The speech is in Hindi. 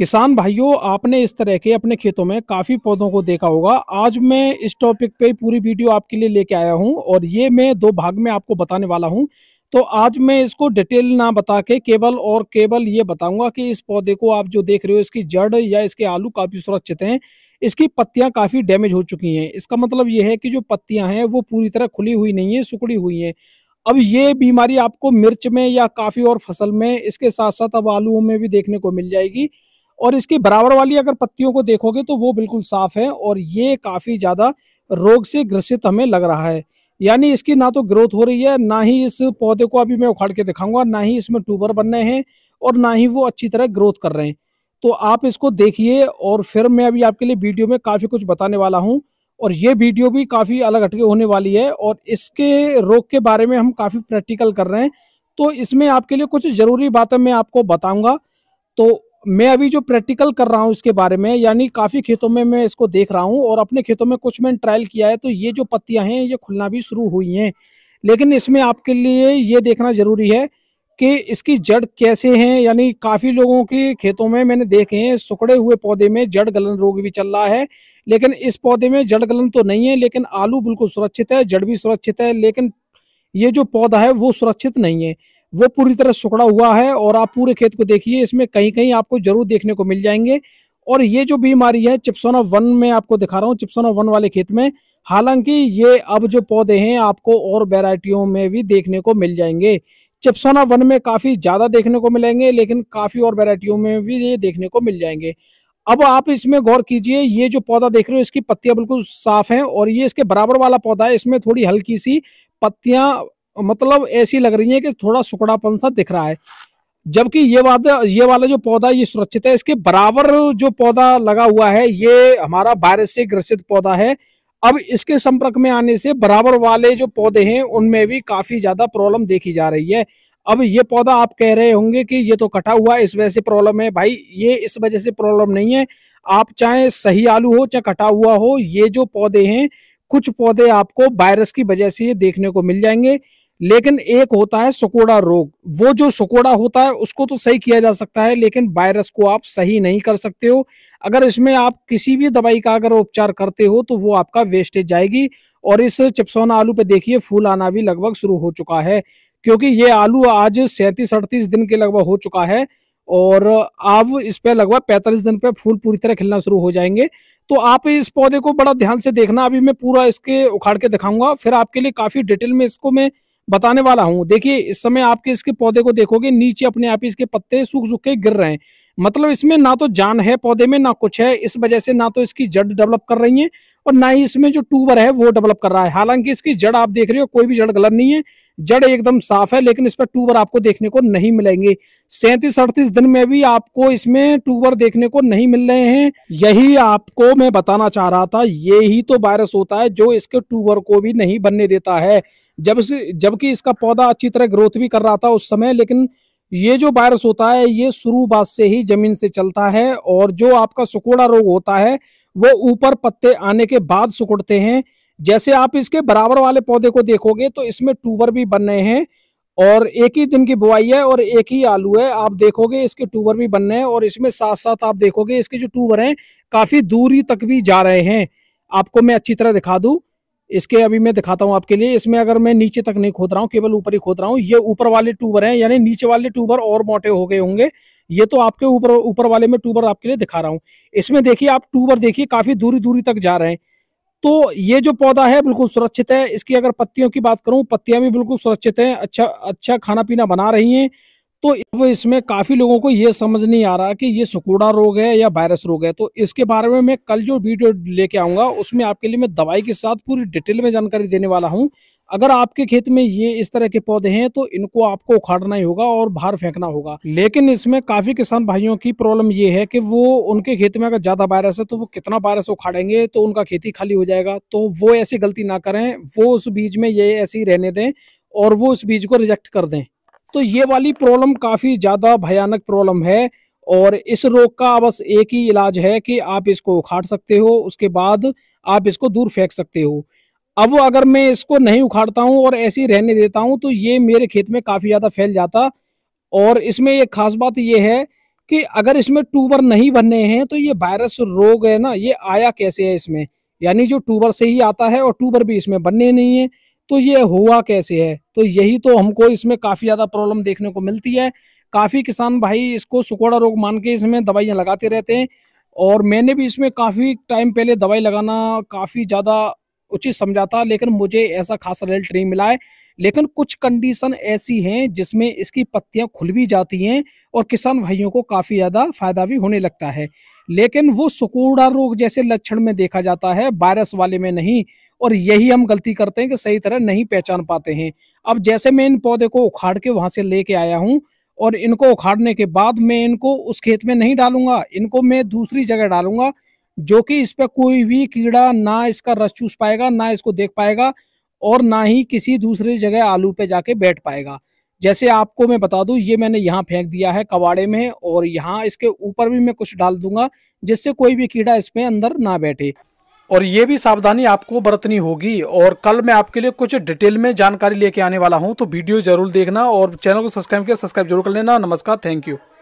किसान भाइयों आपने इस तरह के अपने खेतों में काफ़ी पौधों को देखा होगा आज मैं इस टॉपिक पे पूरी वीडियो आपके लिए लेके आया हूँ और ये मैं दो भाग में आपको बताने वाला हूँ तो आज मैं इसको डिटेल ना बता के केवल और केवल ये बताऊंगा कि इस पौधे को आप जो देख रहे हो इसकी जड़ या इसके आलू काफ़ी सुरक्षित है इसकी पत्तियां काफ़ी डैमेज हो चुकी हैं इसका मतलब ये है कि जो पत्तियां हैं वो पूरी तरह खुली हुई नहीं है सुकड़ी हुई है अब ये बीमारी आपको मिर्च में या काफ़ी और फसल में इसके साथ साथ अब आलुओं में भी देखने को मिल जाएगी और इसकी बराबर वाली अगर पत्तियों को देखोगे तो वो बिल्कुल साफ है और ये काफ़ी ज़्यादा रोग से ग्रसित हमें लग रहा है यानी इसकी ना तो ग्रोथ हो रही है ना ही इस पौधे को अभी मैं उखाड़ के दिखाऊंगा ना ही इसमें टूबर बन रहे हैं और ना ही वो अच्छी तरह ग्रोथ कर रहे हैं तो आप इसको देखिए और फिर मैं अभी आपके लिए वीडियो में काफ़ी कुछ बताने वाला हूँ और ये वीडियो भी काफ़ी अलग हटके होने वाली है और इसके रोग के बारे में हम काफ़ी प्रैक्टिकल कर रहे हैं तो इसमें आपके लिए कुछ ज़रूरी बातें मैं आपको बताऊंगा तो मैं अभी जो प्रैक्टिकल कर रहा हूँ इसके बारे में यानी काफ़ी खेतों में मैं इसको देख रहा हूँ और अपने खेतों में कुछ मैंने ट्रायल किया है तो ये जो पत्तियां हैं ये खुलना भी शुरू हुई हैं लेकिन इसमें आपके लिए ये देखना ज़रूरी है कि इसकी जड़ कैसे हैं यानी काफ़ी लोगों के खेतों में मैंने देखे हैं सुखड़े हुए पौधे में जड़ गलन रोग भी चल रहा है लेकिन इस पौधे में जड़ गलन तो नहीं है लेकिन आलू बिल्कुल सुरक्षित है जड़ भी सुरक्षित है लेकिन ये जो पौधा है वो सुरक्षित नहीं है वो पूरी तरह सुखड़ा हुआ है और आप पूरे खेत को देखिए इसमें कहीं कहीं आपको जरूर देखने को मिल जाएंगे और ये जो बीमारी है चिप्सोना वन में आपको दिखा रहा हूँ चिप्सोना वन वाले खेत में हालांकि ये अब जो पौधे हैं आपको और वेराइटियों में भी देखने को मिल जाएंगे चिप्सोना वन में काफ़ी ज़्यादा देखने को मिलेंगे लेकिन काफ़ी और वेराइटियों में भी ये देखने को मिल जाएंगे अब आप इसमें गौर कीजिए ये जो पौधा देख रहे हो इसकी पत्तियां बिल्कुल साफ हैं और ये इसके बराबर वाला पौधा है इसमें थोड़ी हल्की सी पत्तियां मतलब ऐसी लग रही है कि थोड़ा सुकड़ापन सा दिख रहा है जबकि ये बात ये वाला जो पौधा ये सुरक्षित है इसके बराबर जो पौधा लगा हुआ है ये हमारा वायरस से ग्रसित पौधा है अब इसके संपर्क में आने से बराबर वाले जो पौधे हैं उनमें भी काफी ज्यादा प्रॉब्लम देखी जा रही है अब ये पौधा आप कह रहे होंगे कि ये तो कटा हुआ है इस वजह से प्रॉब्लम है भाई ये इस वजह से प्रॉब्लम नहीं है आप चाहे सही आलू हो चाहे कटा हुआ हो ये जो पौधे हैं कुछ पौधे आपको वायरस की वजह से देखने को मिल जाएंगे लेकिन एक होता है सुकोड़ा रोग वो जो सुकोड़ा होता है उसको तो सही किया जा सकता है लेकिन वायरस को आप सही नहीं कर सकते हो अगर इसमें आप किसी भी दवाई का अगर उपचार करते हो तो वो आपका वेस्टेज जाएगी और इस चिपसौना आलू पे देखिए फूल आना भी लगभग शुरू हो चुका है क्योंकि ये आलू आज सैंतीस अड़तीस दिन के लगभग हो चुका है और अब इस पर लगभग पैंतालीस दिन पे फूल पूरी तरह खिलना शुरू हो जाएंगे तो आप इस पौधे को बड़ा ध्यान से देखना अभी मैं पूरा इसके उखाड़ के दिखाऊंगा फिर आपके लिए काफी डिटेल में इसको मैं बताने वाला हूँ देखिए इस समय आपके इसके पौधे को देखोगे नीचे अपने आप ही इसके पत्ते सूख सूख के गिर रहे हैं मतलब इसमें ना तो जान है पौधे में ना कुछ है इस वजह से ना तो इसकी जड़ डेवलप कर रही है और ना ही इसमें जो ट्यूबर है वो डेवलप कर रहा है हालांकि इसकी जड़ आप देख रहे हो कोई भी जड़ गलत नहीं है जड़ एकदम साफ है लेकिन इस पर ट्यूबर आपको देखने को नहीं मिलेंगे सैंतीस अड़तीस दिन में भी आपको इसमें ट्यूबर देखने को नहीं मिल रहे हैं यही आपको मैं बताना चाह रहा था यही तो वायरस होता है जो इसके ट्यूबर को भी नहीं बनने देता है जब जबकि इसका पौधा अच्छी तरह ग्रोथ भी कर रहा था उस समय लेकिन ये जो वायरस होता है ये बात से ही जमीन से चलता है और जो आपका सुकोड़ा रोग होता है वो ऊपर पत्ते आने के बाद सुकुड़ते हैं जैसे आप इसके बराबर वाले पौधे को देखोगे तो इसमें टूबर भी बन रहे हैं और एक ही दिन की बुआई है और एक ही आलू है आप देखोगे इसके टूबर भी बन रहे हैं और इसमें साथ साथ आप देखोगे इसके जो टूबर हैं काफी दूरी तक भी जा रहे हैं आपको मैं अच्छी तरह दिखा दूं इसके अभी मैं दिखाता हूँ आपके लिए इसमें अगर मैं नीचे तक नहीं खोद रहा हूँ केवल ऊपर ही खोद रहा हूँ ये ऊपर वाले ट्यूबर हैं यानी नीचे वाले ट्यूबर और मोटे हो गए होंगे ये तो आपके ऊपर ऊपर वाले में ट्यूबर आपके लिए दिखा रहा हूँ इसमें देखिए आप ट्यूबर देखिए काफी दूरी दूरी तक जा रहे हैं तो ये जो पौधा है बिल्कुल सुरक्षित है इसकी अगर पत्तियों की बात करूं पत्तियां भी बिल्कुल सुरक्षित है अच्छा अच्छा खाना पीना बना रही है तो अब इसमें काफ़ी लोगों को ये समझ नहीं आ रहा कि ये सुकोड़ा रोग है या वायरस रोग है तो इसके बारे में मैं कल जो वीडियो लेके आऊंगा उसमें आपके लिए मैं दवाई के साथ पूरी डिटेल में जानकारी देने वाला हूँ अगर आपके खेत में ये इस तरह के पौधे हैं तो इनको आपको उखाड़ना ही होगा और बाहर फेंकना होगा लेकिन इसमें काफी किसान भाइयों की प्रॉब्लम ये है कि वो उनके खेत में अगर ज्यादा वायरस है तो वो कितना वायरस उखाड़ेंगे तो उनका खेती खाली हो जाएगा तो वो ऐसी गलती ना करें वो उस बीज में ये ऐसे रहने दें और वो उस बीज को रिजेक्ट कर दें तो ये वाली प्रॉब्लम काफ़ी ज़्यादा भयानक प्रॉब्लम है और इस रोग का बस एक ही इलाज है कि आप इसको उखाड़ सकते हो उसके बाद आप इसको दूर फेंक सकते हो अब अगर मैं इसको नहीं उखाड़ता हूँ और ऐसे ही रहने देता हूँ तो ये मेरे खेत में काफ़ी ज़्यादा फैल जाता और इसमें एक खास बात यह है कि अगर इसमें ट्यूबर नहीं बनने हैं तो ये वायरस रोग है ना ये आया कैसे है इसमें यानी जो ट्यूबर से ही आता है और ट्यूबर भी इसमें बनने नहीं है तो ये हुआ कैसे है तो यही तो हमको इसमें काफ़ी ज़्यादा प्रॉब्लम देखने को मिलती है काफ़ी किसान भाई इसको सुकोड़ा रोग मान के इसमें दवाइयां लगाते रहते हैं और मैंने भी इसमें काफ़ी टाइम पहले दवाई लगाना काफ़ी ज़्यादा उचित समझा था लेकिन मुझे ऐसा खासा रिजल्ट नहीं मिला है लेकिन कुछ कंडीशन ऐसी हैं जिसमें इसकी पत्तियां खुल भी जाती हैं और किसान भाइयों को काफ़ी ज़्यादा फायदा भी होने लगता है लेकिन वो सुकोड़ा रोग जैसे लक्षण में देखा जाता है वायरस वाले में नहीं और यही हम गलती करते हैं कि सही तरह नहीं पहचान पाते हैं अब जैसे मैं इन पौधे को उखाड़ के वहां से लेके आया हूँ और इनको उखाड़ने के बाद मैं इनको उस खेत में नहीं डालूंगा इनको मैं दूसरी जगह डालूंगा जो कि इस पर कोई भी कीड़ा ना इसका रस चूस पाएगा ना इसको देख पाएगा और ना ही किसी दूसरी जगह आलू पे जाके बैठ पाएगा जैसे आपको मैं बता दूं ये मैंने यहाँ फेंक दिया है कबाड़े में और यहाँ इसके ऊपर भी मैं कुछ डाल दूंगा जिससे कोई भी कीड़ा इसमें अंदर ना बैठे और ये भी सावधानी आपको बरतनी होगी और कल मैं आपके लिए कुछ डिटेल में जानकारी लेके आने वाला हूँ तो वीडियो जरूर देखना और चैनल को सब्सक्राइब किया सब्सक्राइब जरूर कर लेना नमस्कार थैंक यू